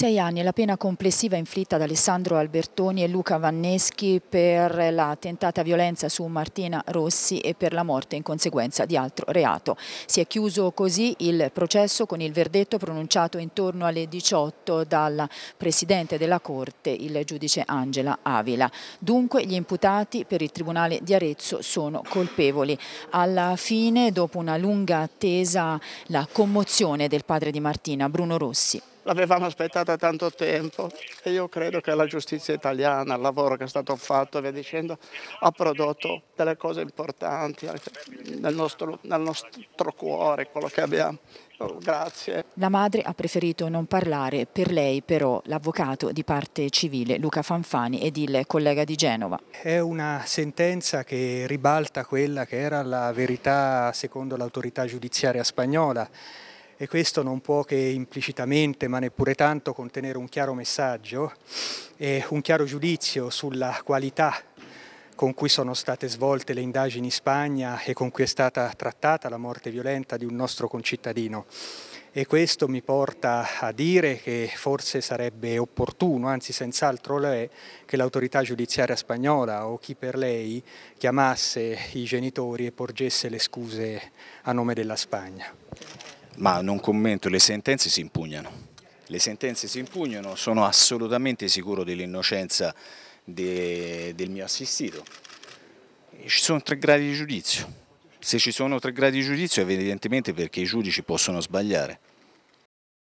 26 anni è la pena complessiva inflitta da Alessandro Albertoni e Luca Vanneschi per la tentata violenza su Martina Rossi e per la morte in conseguenza di altro reato. Si è chiuso così il processo con il verdetto pronunciato intorno alle 18 dal Presidente della Corte, il giudice Angela Avila. Dunque gli imputati per il Tribunale di Arezzo sono colpevoli. Alla fine, dopo una lunga attesa, la commozione del padre di Martina, Bruno Rossi l'avevamo aspettata tanto tempo e io credo che la giustizia italiana, il lavoro che è stato fatto via dicendo, ha prodotto delle cose importanti nel nostro, nel nostro cuore, quello che abbiamo. Oh, grazie. La madre ha preferito non parlare, per lei però l'avvocato di parte civile Luca Fanfani ed il collega di Genova. È una sentenza che ribalta quella che era la verità secondo l'autorità giudiziaria spagnola e questo non può che implicitamente, ma neppure tanto, contenere un chiaro messaggio e un chiaro giudizio sulla qualità con cui sono state svolte le indagini in Spagna e con cui è stata trattata la morte violenta di un nostro concittadino. E questo mi porta a dire che forse sarebbe opportuno, anzi senz'altro lo è, che l'autorità giudiziaria spagnola o chi per lei chiamasse i genitori e porgesse le scuse a nome della Spagna ma non commento, le sentenze si impugnano. Le sentenze si impugnano, sono assolutamente sicuro dell'innocenza de, del mio assistito. Ci sono tre gradi di giudizio. Se ci sono tre gradi di giudizio è evidentemente perché i giudici possono sbagliare.